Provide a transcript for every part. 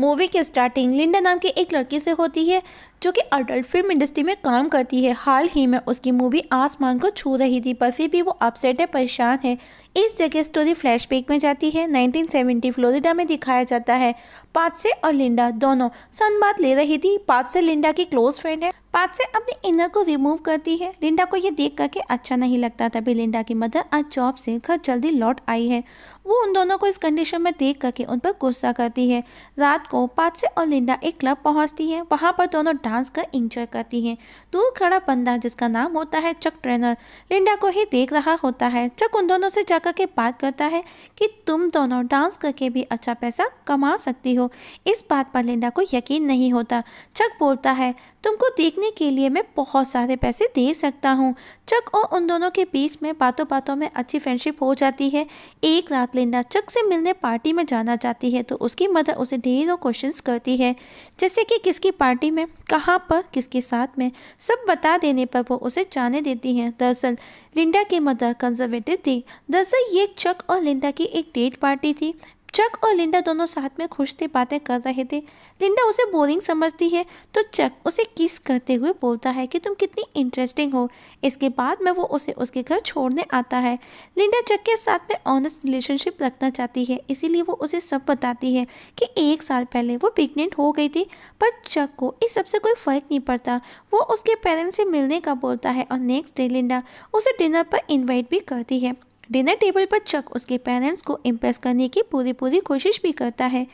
movie की starting Linda नाम की एक लड़की से होती है जो कि अडल्ट फिल्म इंडस्ट्री में काम करती है हाल ही में उसकी मूवी आसमान को छू रही थी पर फिर भी वो अपसेट है परेशान है इस जगह स्टोरी फ्लैशबैक में जाती है 1970 फ्लोरिडा में दिखाया जाता है पादसे और लिंडा दोनों सनबाद ले रही थी पादसे लिंडा की क्लोज फ्रेंड है पादसे अपने इनर को रिमूव करती है लिंडा को ये देख करके अच्छा नहीं लगता तभी लिंडा की मदर आज जॉब से घर जल्दी लौट आई है वो उन दोनों को इस कंडीशन में देख करके उन पर गुस्सा करती है रात को पादसे और लिंडा एक क्लब पहुंचती है वहां पर दोनों डांस कर इंजॉय करती हैं दूर खड़ा बंदा जिसका नाम होता है चक ट्रेनर लिंडा को ही देख रहा होता है चक उन दोनों से जाकर के बात करता है कि तुम दोनों डांस करके भी अच्छा पैसा कमा सकती हो इस बात पर लिंडा को यकीन नहीं होता चक बोलता है तुमको देखने के लिए मैं बहुत सारे पैसे दे सकता हूँ चक और उन दोनों के बीच में बातों बातों में अच्छी फ्रेंडशिप हो जाती है एक रात लिंडा चक से मिलने पार्टी में जाना चाहती है तो उसकी मदर उसे ढेरों क्वेश्चन करती है जैसे कि किसकी पार्टी में कहाँ पर किसके साथ में सब बता देने पर वो उसे जाने देती हैं दरअसल लिंडा की मदर कंजर्वेटिव थी दरअसल ये चक और लिंडा की एक डेट पार्टी थी चक और लिंडा दोनों साथ में खुश थे बातें कर रहे थे लिंडा उसे बोरिंग समझती है तो चक उसे किस करते हुए बोलता है कि तुम कितनी इंटरेस्टिंग हो इसके बाद में वो उसे उसके घर छोड़ने आता है लिंडा चक के साथ में ऑनेस्ट रिलेशनशिप रखना चाहती है इसीलिए वो उसे सब बताती है कि एक साल पहले वो प्रेगनेंट हो गई थी पर चक को इस सबसे कोई फ़र्क नहीं पड़ता वो उसके पेरेंट्स से मिलने का बोलता है और नेक्स्ट डे लिंडा उसे डिनर पर इन्वाइट भी करती है डिनर टेबल पर चक उसके पेरेंट्स को इम्प्रेस करने की पूरी पूरी कोशिश भी करता है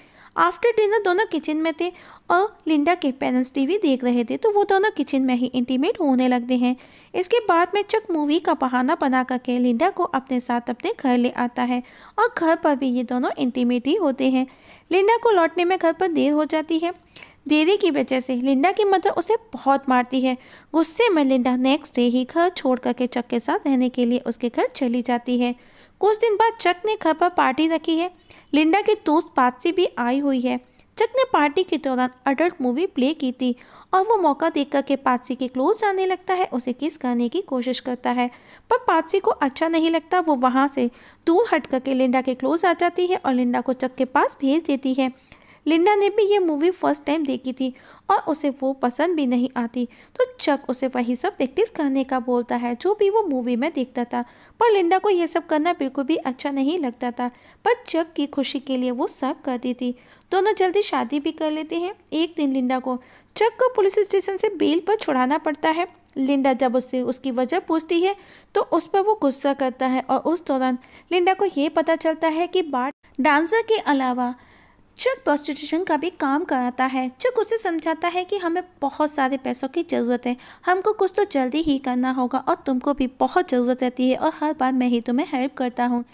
आफ्टर डिनर दोनों किचन में थे और लिंडा के पेरेंट्स टीवी देख रहे थे तो वो दोनों किचन में ही इंटीमेट होने लगते हैं इसके बाद में चक मूवी का बहाना बना करके लिंडा को अपने साथ अपने घर ले आता है और घर पर भी ये दोनों इंटीमेट ही होते हैं लिंडा को लौटने में घर पर देर हो जाती है देरी की वजह से लिंडा की मदर उसे बहुत मारती है गुस्से में लिंडा नेक्स्ट डे ही घर छोड़ करके चक के साथ रहने के लिए उसके घर चली जाती है कुछ दिन बाद चक ने घर पर पार्टी रखी है लिंडा की दोस्त पादसी भी आई हुई है चक ने पार्टी के दौरान अडल्ट मूवी प्ले की थी और वो मौका देख कर के पादसी के क्लोज जाने लगता है उसे किस करने की कोशिश करता है पर पादसी को अच्छा नहीं लगता वो वहाँ से दूर हट करके लिंडा के क्लोज आ जाती है और लिंडा को चक के पास भेज देती है लिंडा ने भी ये मूवी फर्स्ट टाइम देखी थी और उसे वो पसंद भी नहीं आती तो चक उसे वही सब प्रैक्टिस करने का बोलता है जो भी वो मूवी में देखता था पर लिंडा को ये सब करना बिल्कुल भी अच्छा नहीं लगता था पर चक की खुशी के लिए वो सब करती थी दोनों जल्दी शादी भी कर लेते हैं एक दिन लिंडा को चक को पुलिस स्टेशन से बेल पर छुड़ाना पड़ता है लिंडा जब उससे उसकी वजह पूछती है तो उस पर वो गुस्सा करता है और उस दौरान लिंडा को ये पता चलता है कि बार्ट डांसर के अलावा चक प्रोस्टिट्यूशन का भी काम कराता है चक उसे समझाता है कि हमें बहुत सारे पैसों की ज़रूरत है हमको कुछ तो जल्दी ही करना होगा और तुमको भी बहुत ज़रूरत रहती है और हर बार मैं ही तुम्हें हेल्प करता हूँ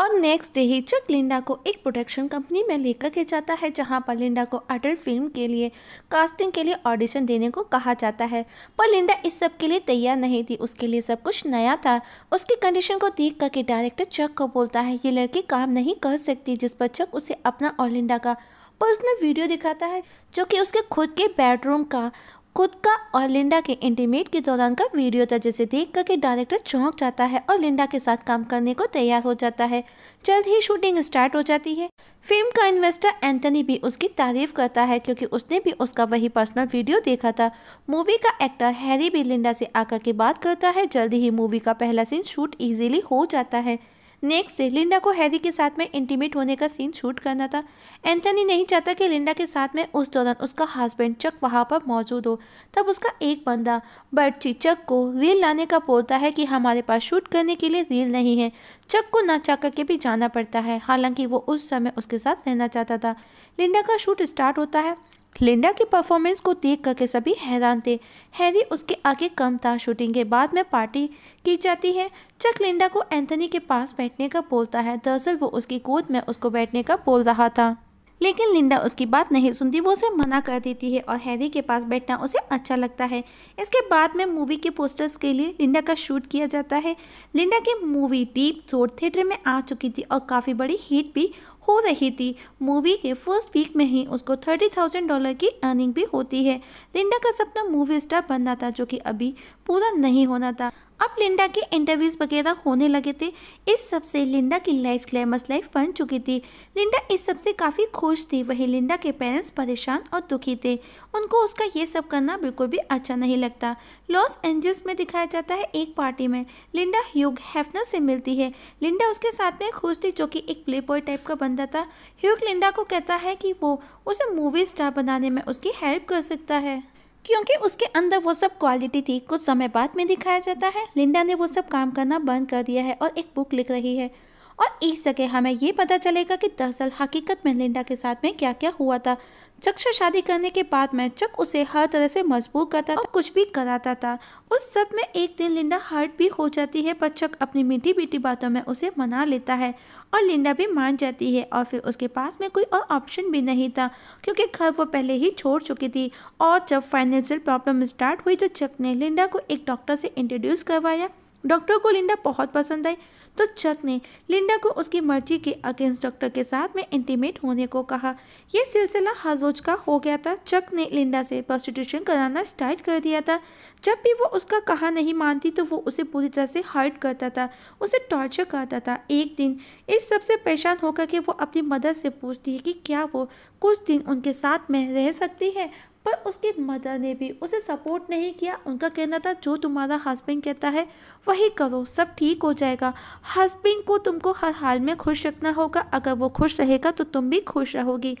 और नेक्स्ट डे ही चक लिंडा को एक प्रोडक्शन कंपनी में लेकर के जाता है जहां पर लिंडा को अटल फिल्म के लिए कास्टिंग के लिए ऑडिशन देने को कहा जाता है पर लिंडा इस सब के लिए तैयार नहीं थी उसके लिए सब कुछ नया था उसकी कंडीशन को देख करके डायरेक्टर चक को बोलता है ये लड़की काम नहीं कर सकती जिस पर चक उसे अपना और लिंडा का पर्सनल वीडियो दिखाता है जो कि उसके खुद के बेडरूम का खुद का और लिंडा के इंटीमेट के दौरान का वीडियो था जिसे देख करके डायरेक्टर चौंक जाता है और लिंडा के साथ काम करने को तैयार हो जाता है जल्द ही शूटिंग स्टार्ट हो जाती है फिल्म का इन्वेस्टर एंथनी भी उसकी तारीफ करता है क्योंकि उसने भी उसका वही पर्सनल वीडियो देखा था मूवी का एक्टर हैरी भी लिंडा से आकर के बात करता है जल्द ही मूवी का पहला सीन शूट ईजिली हो जाता है नेक्स्ट लिंडा को हैरी के साथ में इंटीमेट होने का सीन शूट करना था एंथनी नहीं चाहता कि लिंडा के साथ में उस दौरान उसका हस्बैंड चक वहाँ पर मौजूद हो तब उसका एक बंदा बर्ची चक को रील लाने का बोलता है कि हमारे पास शूट करने के लिए रील नहीं है चक को ना चाह करके भी जाना पड़ता है हालांकि वो उस समय उसके साथ रहना चाहता था लिंडा का शूट स्टार्ट होता है लिंडा की परफॉर्मेंस को देख करके सभी हैरान थे हैरी उसके आगे कम था शूटिंग के बाद में पार्टी की जाती है चक लिंडा को एंथनी के पास बैठने का बोलता है दरअसल वो उसकी गोद में उसको बैठने का बोल रहा था लेकिन लिंडा उसकी बात नहीं सुनती वो उसे मना कर देती है और हैरी के पास बैठना उसे अच्छा लगता है इसके बाद में मूवी के पोस्टर्स के लिए लिंडा का शूट किया जाता है लिंडा की मूवी डीप जोर थिएटर में आ चुकी थी और काफ़ी बड़ी हिट भी हो रही थी मूवी के फर्स्ट वीक में ही उसको थर्टी थाउजेंड डॉलर की अर्निंग भी होती है लिंडा का सपना मूवी स्टार बनना था जो कि अभी पूरा नहीं होना था अब लिंडा के इंटरव्यूज़ वगैरह होने लगे थे इस सब से लिंडा की लाइफ ग्लैमस लाइफ बन चुकी थी लिंडा इस सब से काफ़ी खुश थी वहीं लिंडा के पेरेंट्स परेशान और दुखी थे उनको उसका ये सब करना बिल्कुल भी अच्छा नहीं लगता लॉस एंजल्स में दिखाया जाता है एक पार्टी में लिंडा ह्यूग हैफनर से मिलती है लिंडा उसके साथ में खुश थी जो कि एक प्ले बॉय टाइप का बंदा था ह्यूग लिंडा को कहता है कि वो उसे मूवी स्टार बनाने में उसकी हेल्प कर सकता है क्योंकि उसके अंदर वो सब क्वालिटी थी कुछ समय बाद में दिखाया जाता है लिंडा ने वो सब काम करना बंद कर दिया है और एक बुक लिख रही है और इस जगह हमें ये पता चलेगा कि दरअसल हकीकत में लिंडा के साथ में क्या क्या हुआ था चक से शादी करने के बाद में चक उसे हर तरह से मजबूर करता था कुछ भी कराता था उस सब में एक दिन लिंडा हर्ट भी हो जाती है पर चक अपनी मीठी मीठी बातों में उसे मना लेता है और लिंडा भी मान जाती है और फिर उसके पास में कोई और ऑप्शन भी नहीं था क्योंकि घर वो पहले ही छोड़ चुकी थी और जब फाइनेंशियल प्रॉब्लम स्टार्ट हुई तो चक ने लिंडा को एक डॉक्टर से इंट्रोड्यूस करवाया डॉक्टर को लिंडा बहुत पसंद आई तो चक ने लिंडा को उसकी मर्जी के अगेंस्ट डॉक्टर के साथ में इंटीमेट होने को कहा यह सिलसिला हर रोज का हो गया था चक ने लिंडा से प्रोस्टिट्यूशन कराना स्टार्ट कर दिया था जब भी वो उसका कहा नहीं मानती तो वो उसे पूरी तरह से हर्ट करता था उसे टॉर्चर करता था एक दिन इस सबसे परेशान होकर के वो अपनी मदर से पूछती है कि क्या वो कुछ दिन उनके साथ में रह सकती है पर उसकी मदर ने भी उसे सपोर्ट नहीं किया उनका कहना था जो तुम्हारा हस्बैंड कहता है वही करो सब ठीक हो जाएगा हस्बैंड को तुमको हर हाल में खुश रखना होगा अगर वो खुश रहेगा तो तुम भी खुश रहोगी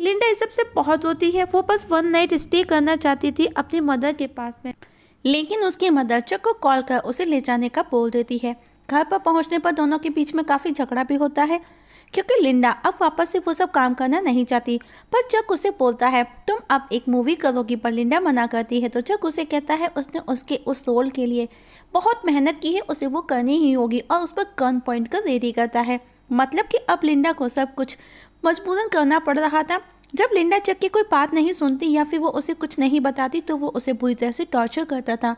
लिंडा इस सबसे बहुत रोती है वो बस वन नाइट स्टे करना चाहती थी अपनी मदर के पास में लेकिन उसकी मदर चक को कॉल कर उसे ले जाने का बोल देती है घर पर पहुंचने पर दोनों के बीच में काफ़ी झगड़ा भी होता है क्योंकि लिंडा अब वापस से वो सब काम करना नहीं चाहती पर चक उसे बोलता है तुम अब एक मूवी करोगी पर लिंडा मना करती है तो चक उसे कहता है उसने उसके उस रोल के लिए बहुत मेहनत की है उसे वो करनी ही होगी और उस पर गन पॉइंट कर रेडी करता है मतलब कि अब लिंडा को सब कुछ मजबूरन करना पड़ रहा था जब लिंडा चक की कोई बात नहीं सुनती या फिर वो उसे कुछ नहीं बताती तो वो उसे बुरी तरह से टॉर्चर करता था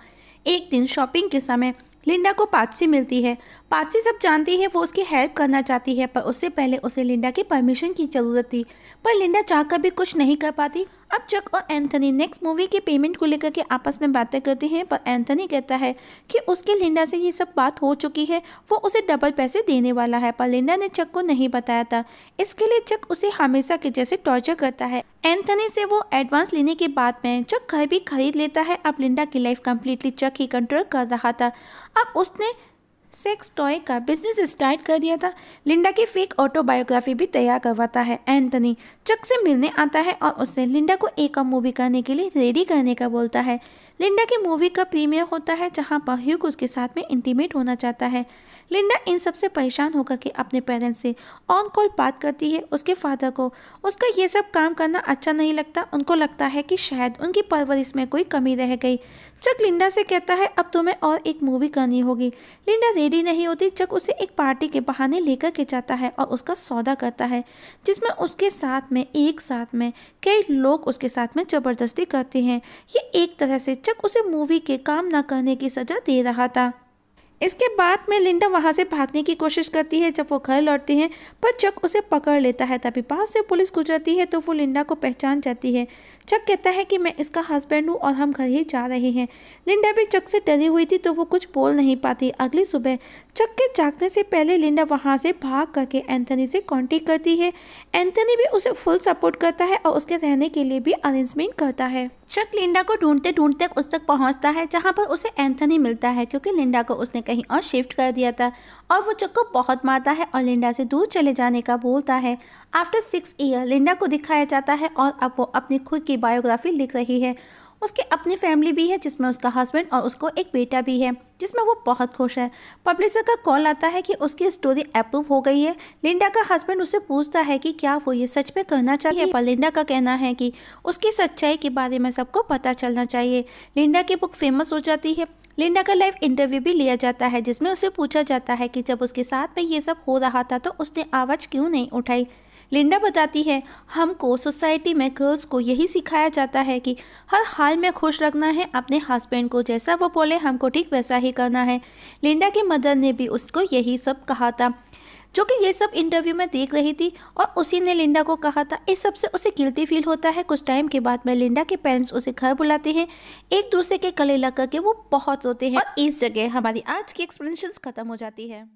एक दिन शॉपिंग के समय लिंडा को पाची मिलती है पाची सब जानती है वो उसकी हेल्प करना चाहती है पर उससे पहले उसे लिंडा की परमिशन की जरूरत थी पर लिंडा चाहकर भी कुछ नहीं कर पाती अब चक और एंथनी नेक्स्ट मूवी के पेमेंट को लेकर के आपस में बातें करते हैं पर एंथनी कहता है कि उसके लिंडा से ये सब बात हो चुकी है वो उसे डबल पैसे देने वाला है पर लिंडा ने चक को नहीं बताया था इसके लिए चक उसे हमेशा के जैसे टॉर्चर करता है एंथनी से वो एडवांस लेने के बाद में चक घर भी खरीद लेता है अब लिंडा की लाइफ कम्प्लीटली चक ही कंट्रोल कर रहा था अब उसने सेक्स टॉय का बिजनेस स्टार्ट कर दिया था लिंडा की फेक ऑटोबायोग्राफी भी तैयार करवाता है एंथनी चक से मिलने आता है और उससे लिंडा को एक और मूवी करने के लिए रेडी करने का बोलता है लिंडा की मूवी का प्रीमियर होता है जहाँ पर ह्यूग उसके साथ में इंटीमेट होना चाहता है लिंडा इन सबसे परेशान होकर के अपने पेरेंट्स से ऑन कॉल बात करती है उसके फादर को उसका ये सब काम करना अच्छा नहीं लगता उनको लगता है कि शायद उनकी परवरिश में कोई कमी रह गई चक लिंडा से कहता है अब तुम्हें और एक मूवी करनी होगी लिंडा रेडी नहीं होती चक उसे एक पार्टी के बहाने लेकर के जाता है और उसका सौदा करता है जिसमें उसके साथ में एक साथ में कई लोग उसके साथ में ज़बरदस्ती करते हैं ये एक तरह से चक उसे मूवी के काम ना करने की सज़ा दे रहा था इसके बाद में लिंडा वहाँ से भागने की कोशिश करती है जब वो घर लौटती है पर चक उसे पकड़ लेता है तभी पास से पुलिस गुजरती है तो वो लिंडा को पहचान जाती है चक कहता है कि मैं इसका हस्बैंड हूँ और हम घर ही जा रहे हैं लिंडा भी चक से डरी हुई थी तो वो कुछ बोल नहीं पाती अगली सुबह चक के जागने से पहले लिंडा वहाँ से भाग करके एंथनी से कॉन्टेक्ट करती है एंथनी भी उसे फुल सपोर्ट करता है और उसके रहने के लिए भी अरेंजमेंट करता है चक लिंडा को ढूंढते ढूंढते उस तक पहुँचता है जहाँ पर उसे एंथनी मिलता है क्योंकि लिंडा को उसने कहीं और शिफ्ट कर दिया था और वो चक्को बहुत मारता है और लिंडा से दूर चले जाने का बोलता है आफ्टर सिक्स ईयर लिंडा को दिखाया जाता है और अब वो अपनी खुद की बायोग्राफी लिख रही है उसकी अपनी फैमिली भी है जिसमें उसका हस्बैंड और उसको एक बेटा भी है जिसमें वो बहुत खुश है पब्लिसर का कॉल आता है कि उसकी स्टोरी अप्रूव हो गई है लिंडा का हस्बैंड उसे पूछता है कि क्या वो ये सच में करना चाहिए पर लिंडा का कहना है कि उसकी सच्चाई के बारे में सबको पता चलना चाहिए लिंडा की बुक फेमस हो जाती है लिंडा का लाइव इंटरव्यू भी लिया जाता है जिसमें उसे पूछा जाता है कि जब उसके साथ में ये सब हो रहा था तो उसने आवाज़ क्यों नहीं उठाई लिंडा बताती है हमको सोसाइटी में गर्ल्स को यही सिखाया जाता है कि हर हाल में खुश रखना है अपने हस्बैंड को जैसा वो बोले हमको ठीक वैसा ही करना है लिंडा की मदर ने भी उसको यही सब कहा था जो कि ये सब इंटरव्यू में देख रही थी और उसी ने लिंडा को कहा था इस सब से उसे गिलती फील होता है कुछ टाइम के बाद में लिंडा के पेरेंट्स उसे घर बुलाते हैं एक दूसरे के गले लग करके वो बहुत रोते हैं और इस जगह हमारी आज की एक्सप्लेनेशन खत्म हो जाती है